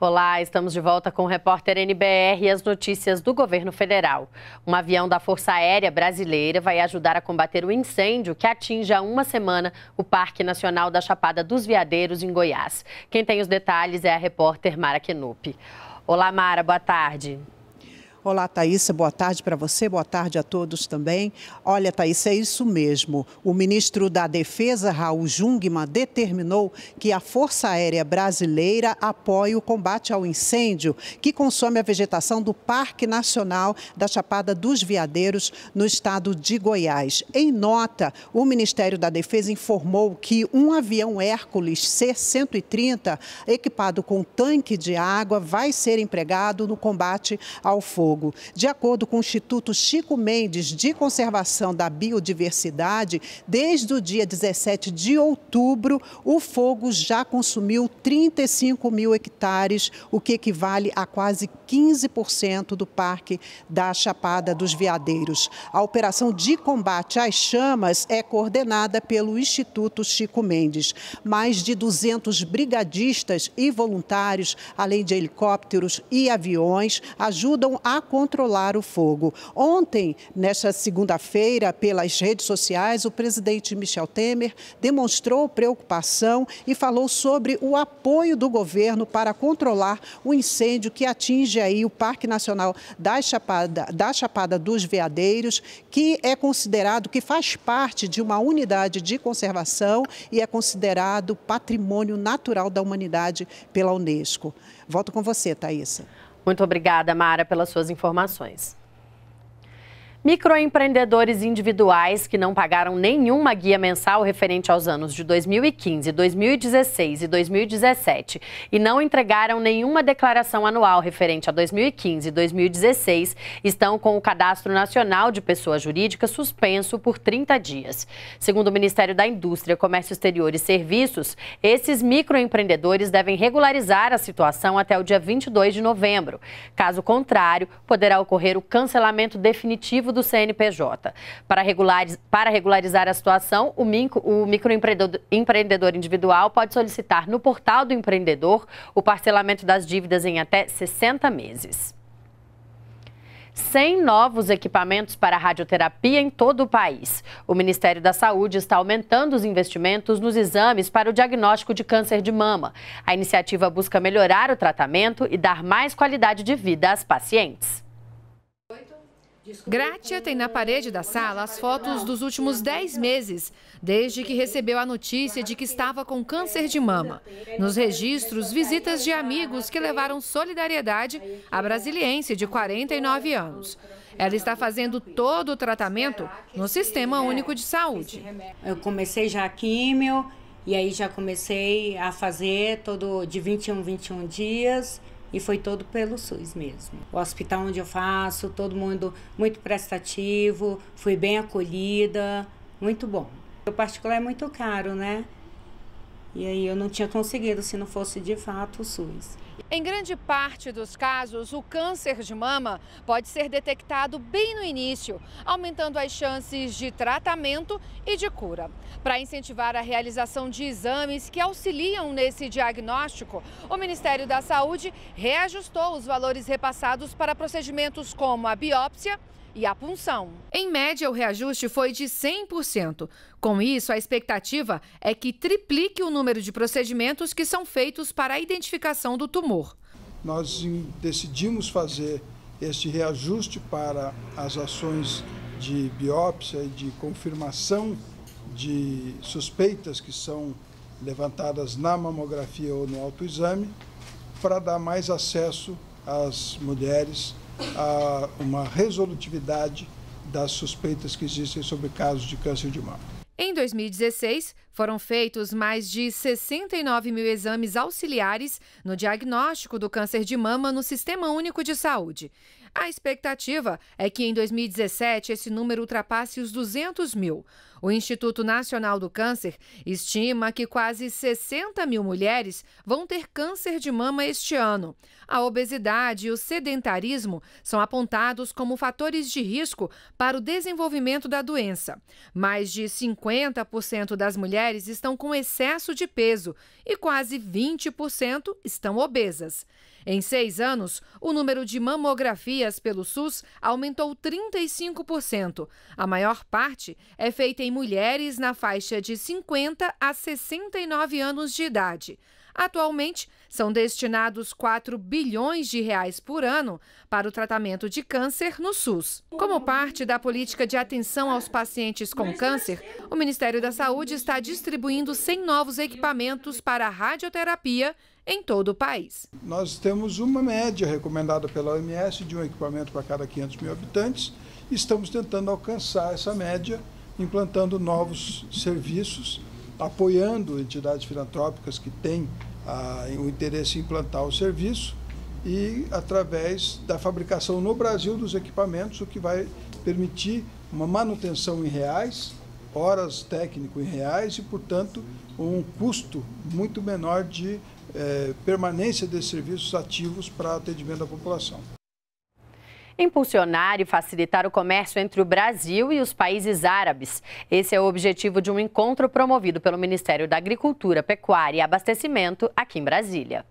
Olá, estamos de volta com o repórter NBR e as notícias do governo federal. Um avião da Força Aérea Brasileira vai ajudar a combater o incêndio que atinge há uma semana o Parque Nacional da Chapada dos Veadeiros, em Goiás. Quem tem os detalhes é a repórter Mara Kenupi. Olá, Mara, boa tarde. Olá, Thaisa, boa tarde para você, boa tarde a todos também. Olha, Thaisa, é isso mesmo. O ministro da Defesa, Raul Jungmann, determinou que a Força Aérea Brasileira apoie o combate ao incêndio que consome a vegetação do Parque Nacional da Chapada dos Veadeiros, no estado de Goiás. Em nota, o Ministério da Defesa informou que um avião Hércules C-130, equipado com tanque de água, vai ser empregado no combate ao fogo. De acordo com o Instituto Chico Mendes de Conservação da Biodiversidade, desde o dia 17 de outubro, o fogo já consumiu 35 mil hectares, o que equivale a quase 15% do Parque da Chapada dos Veadeiros. A operação de combate às chamas é coordenada pelo Instituto Chico Mendes. Mais de 200 brigadistas e voluntários, além de helicópteros e aviões, ajudam a controlar o fogo. Ontem, nesta segunda-feira, pelas redes sociais, o presidente Michel Temer demonstrou preocupação e falou sobre o apoio do governo para controlar o incêndio que atinge aí o Parque Nacional da Chapada, da Chapada dos Veadeiros, que é considerado que faz parte de uma unidade de conservação e é considerado patrimônio natural da humanidade pela Unesco. Volto com você, Thaisa. Muito obrigada, Mara, pelas suas informações. Microempreendedores individuais que não pagaram nenhuma guia mensal referente aos anos de 2015, 2016 e 2017 e não entregaram nenhuma declaração anual referente a 2015 e 2016 estão com o Cadastro Nacional de Pessoa Jurídica suspenso por 30 dias. Segundo o Ministério da Indústria, Comércio Exterior e Serviços, esses microempreendedores devem regularizar a situação até o dia 22 de novembro. Caso contrário, poderá ocorrer o cancelamento definitivo do do CNPJ. Para, regulariz, para regularizar a situação, o, o microempreendedor individual pode solicitar no portal do empreendedor o parcelamento das dívidas em até 60 meses. 100 novos equipamentos para radioterapia em todo o país. O Ministério da Saúde está aumentando os investimentos nos exames para o diagnóstico de câncer de mama. A iniciativa busca melhorar o tratamento e dar mais qualidade de vida às pacientes. Grátia tem na parede da sala as fotos dos últimos 10 meses, desde que recebeu a notícia de que estava com câncer de mama. Nos registros, visitas de amigos que levaram solidariedade à brasiliense de 49 anos. Ela está fazendo todo o tratamento no Sistema Único de Saúde. Eu comecei já a químio e aí já comecei a fazer todo de 21 21 dias. E foi todo pelo SUS mesmo. O hospital onde eu faço, todo mundo muito prestativo, fui bem acolhida, muito bom. O particular é muito caro, né? E aí eu não tinha conseguido se não fosse de fato o SUS. Em grande parte dos casos, o câncer de mama pode ser detectado bem no início, aumentando as chances de tratamento e de cura. Para incentivar a realização de exames que auxiliam nesse diagnóstico, o Ministério da Saúde reajustou os valores repassados para procedimentos como a biópsia e a punção. Em média, o reajuste foi de 100%. Com isso, a expectativa é que triplique o número de procedimentos que são feitos para a identificação do tumor humor. Nós decidimos fazer este reajuste para as ações de biópsia e de confirmação de suspeitas que são levantadas na mamografia ou no autoexame, para dar mais acesso às mulheres a uma resolutividade das suspeitas que existem sobre casos de câncer de mama. Em 2016, foram feitos mais de 69 mil exames auxiliares no diagnóstico do câncer de mama no Sistema Único de Saúde. A expectativa é que em 2017 esse número ultrapasse os 200 mil. O Instituto Nacional do Câncer estima que quase 60 mil mulheres vão ter câncer de mama este ano. A obesidade e o sedentarismo são apontados como fatores de risco para o desenvolvimento da doença. Mais de 50% das mulheres estão com excesso de peso e quase 20% estão obesas. Em seis anos, o número de mamografias terapias pelo SUS aumentou 35%. A maior parte é feita em mulheres na faixa de 50 a 69 anos de idade. Atualmente, são destinados 4 bilhões de reais por ano para o tratamento de câncer no SUS. Como parte da política de atenção aos pacientes com câncer, o Ministério da Saúde está distribuindo 100 novos equipamentos para radioterapia em todo o país. Nós temos uma média recomendada pela OMS de um equipamento para cada 500 mil habitantes. E estamos tentando alcançar essa média, implantando novos serviços, apoiando entidades filantrópicas que têm ah, o interesse em implantar o serviço e através da fabricação no Brasil dos equipamentos, o que vai permitir uma manutenção em reais, horas técnico em reais e, portanto, um custo muito menor de é, permanência desses serviços ativos para atendimento da população. Impulsionar e facilitar o comércio entre o Brasil e os países árabes. Esse é o objetivo de um encontro promovido pelo Ministério da Agricultura, Pecuária e Abastecimento aqui em Brasília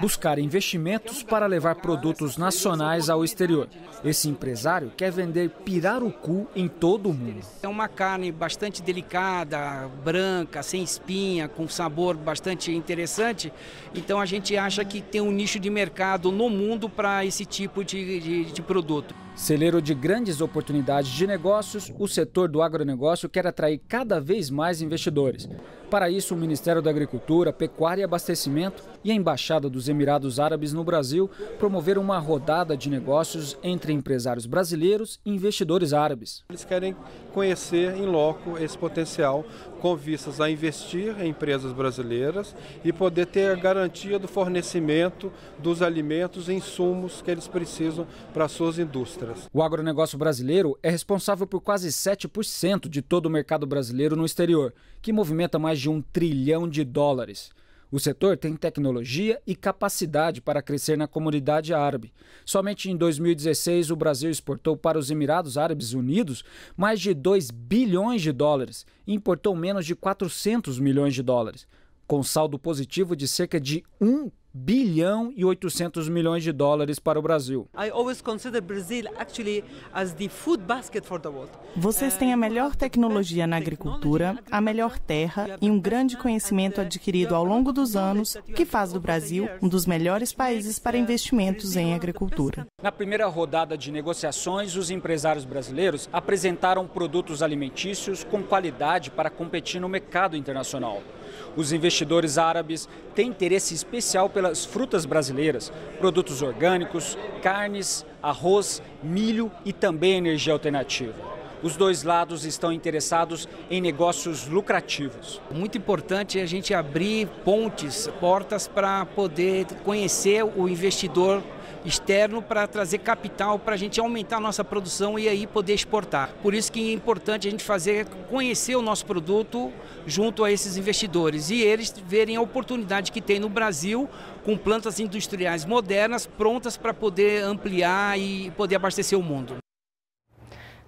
buscar investimentos para levar produtos nacionais ao exterior. Esse empresário quer vender pirarucu em todo o mundo. É uma carne bastante delicada, branca, sem espinha, com sabor bastante interessante. Então a gente acha que tem um nicho de mercado no mundo para esse tipo de, de, de produto. Celeiro de grandes oportunidades de negócios, o setor do agronegócio quer atrair cada vez mais investidores. Para isso, o Ministério da Agricultura, Pecuária e Abastecimento e a Embaixada dos Emirados Árabes no Brasil promoveram uma rodada de negócios entre empresários brasileiros e investidores árabes. Eles querem conhecer em loco esse potencial com vistas a investir em empresas brasileiras e poder ter a garantia do fornecimento dos alimentos e insumos que eles precisam para suas indústrias. O agronegócio brasileiro é responsável por quase 7% de todo o mercado brasileiro no exterior, que movimenta mais de um trilhão de dólares. O setor tem tecnologia e capacidade para crescer na comunidade árabe. Somente em 2016, o Brasil exportou para os Emirados Árabes Unidos mais de 2 bilhões de dólares e importou menos de 400 milhões de dólares, com saldo positivo de cerca de 1 bilhão e 800 milhões de dólares para o Brasil. Vocês têm a melhor tecnologia na agricultura, a melhor terra e um grande conhecimento adquirido ao longo dos anos que faz do Brasil um dos melhores países para investimentos em agricultura. Na primeira rodada de negociações, os empresários brasileiros apresentaram produtos alimentícios com qualidade para competir no mercado internacional. Os investidores árabes têm interesse especial pelas frutas brasileiras, produtos orgânicos, carnes, arroz, milho e também energia alternativa. Os dois lados estão interessados em negócios lucrativos. Muito importante é a gente abrir pontes, portas para poder conhecer o investidor externo para trazer capital para a gente aumentar a nossa produção e aí poder exportar. Por isso que é importante a gente fazer conhecer o nosso produto junto a esses investidores e eles verem a oportunidade que tem no Brasil com plantas industriais modernas prontas para poder ampliar e poder abastecer o mundo.